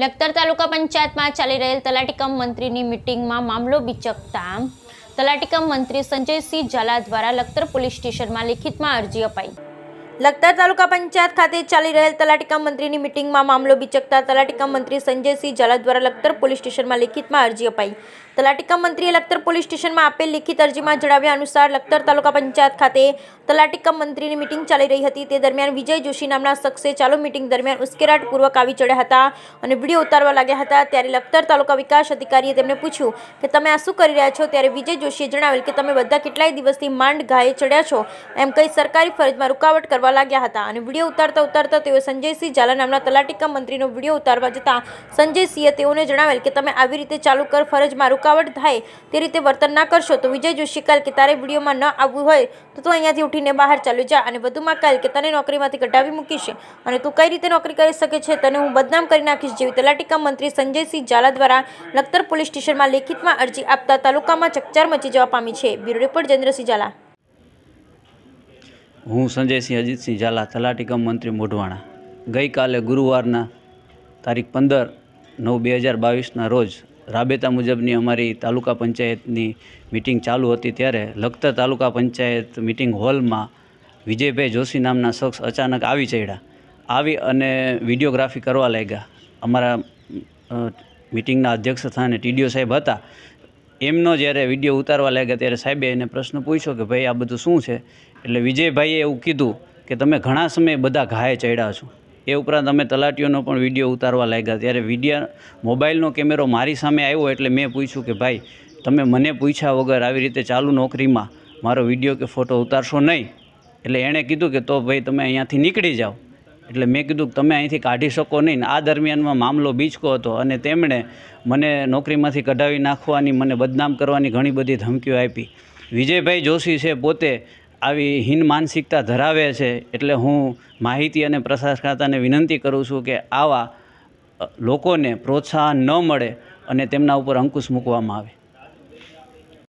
લખતર તાલુકા પંચાયતમાં ચાલી રહેલ તલાટીકમ મંત્રીની મિટિંગમાં મામલો બિચકતા તલાટીકમ મંત્રી સંજયસિંહ ઝાલા દ્વારા લખતર પોલીસ સ્ટેશનમાં લેખિતમાં અરજી અપાઈ લખતર તાલુકા પંચાયત ખાતે ચાલી રહેલ તલાટીકા મંત્રીની મિટિંગમાં મામલો બિચકતા તલાટીકા મંત્રી સંજયસિંહ ઝાલા દ્વારા લખતર પોલીસ સ્ટેશનમાં લેખિતમાં અરજી અપાઈ તલાટીકા મંત્રીએ લખતર પોલીસ સ્ટેશનમાં આપેલ લિખિત અરજીમાં જણાવ્યા અનુસાર લખતર તાલુકા પંચાયત ખાતે તલાટીકા મંત્રીની મિટિંગ ચાલી રહી હતી તે દરમિયાન વિજય જોશી નામના શખ્સે ચાલુ મિટિંગ દરમિયાન ઉશ્કેરાટપૂર્વક આવી ચડ્યા હતા અને વિડીયો ઉતારવા લાગ્યા હતા ત્યારે લખતર તાલુકા વિકાસ અધિકારીએ તેમને પૂછ્યું કે તમે આ શું કરી રહ્યા છો ત્યારે વિજય જોશીએ જણાવેલ કે તમે બધા કેટલાય દિવસથી માંડ ગાયે ચડ્યા છો એમ કહી સરકારી ફરજમાં રૂકાવટ કરવા કરવા લાગ્યા હતા અને વિડીયો ઉતારતા ઉતારતા તેઓ સંજયસિંહ ઝાલા નામના તલાટીકા મંત્રીનો વિડીયો ઉતારવા જતાં સંજયસિંહે તેઓને જણાવેલ કે તમે આવી રીતે ચાલુ કર ફરજમાં રૂકાવટ થાય તે રીતે વર્તન ના કરશો તો વિજય જોશી કાલ કે તારે વિડીયોમાં ન આવવું હોય તો તું અહીંયાથી ઉઠીને બહાર ચાલુ જા અને વધુમાં કાલ કે તને નોકરીમાંથી કઢાવી મૂકીશે અને તું કઈ રીતે નોકરી કરી શકે છે તને હું બદનામ કરી નાખીશ જેવી તલાટીકા મંત્રી સંજયસિંહ ઝાલા દ્વારા લખતર પોલીસ સ્ટેશનમાં લેખિતમાં અરજી આપતા તાલુકામાં ચકચાર મચી જવા પામી છે બ્યુરો રિપોર્ટ જન્દ્રસિંહ ઝાલા હું સંજયસિંહ અજીતસિંહ ઝાલા તલાટીકમ મંત્રી મોઢવાણા ગઈકાલે ગુરુવારના તારીખ પંદર નવ બે હજાર બાવીસના રોજ રાબેતા મુજબની અમારી તાલુકા પંચાયતની મિટિંગ ચાલુ હતી ત્યારે લખતર તાલુકા પંચાયત મિટિંગ હોલમાં વિજયભાઈ જોશી નામના શખ્સ અચાનક આવી ચડ્યા આવી અને વિડીયોગ્રાફી કરવા લાગ્યા અમારા મિટિંગના અધ્યક્ષ સ્થાને ટીડીઓ સાહેબ હતા એમનો જ્યારે વિડીયો ઉતારવા લાગ્યા ત્યારે સાહેબે એને પ્રશ્ન પૂછ્યો કે ભાઈ આ બધું શું છે એટલે વિજયભાઈએ એવું કીધું કે તમે ઘણા સમય બધા ઘાએ ચડ્યા છો એ ઉપરાંત અમે તલાટીઓનો પણ વિડીયો ઉતારવા લાગ્યા ત્યારે વિડીયા મોબાઈલનો કેમેરો મારી સામે આવ્યો એટલે મેં પૂછ્યું કે ભાઈ તમે મને પૂછ્યા વગર આવી રીતે ચાલુ નોકરીમાં મારો વિડીયો કે ફોટો ઉતારશો નહીં એટલે એણે કીધું કે તો ભાઈ તમે અહીંયાથી નીકળી જાઓ એટલે મેં કીધું તમે અહીંથી કાઢી શકો નહીં આ દરમિયાનમાં મામલો બીચકો હતો અને તેમણે મને નોકરીમાંથી કઢાવી નાખવાની મને બદનામ કરવાની ઘણી બધી ધમકીઓ આપી વિજયભાઈ જોશી છે પોતે આવી હિન માનસિકતા ધરાવે છે એટલે હું માહિતી અને પ્રસાર ખાતાને વિનંતી કરું છું કે આવા લોકોને પ્રોત્સાહન ન મળે અને તેમના ઉપર અંકુશ મૂકવામાં આવે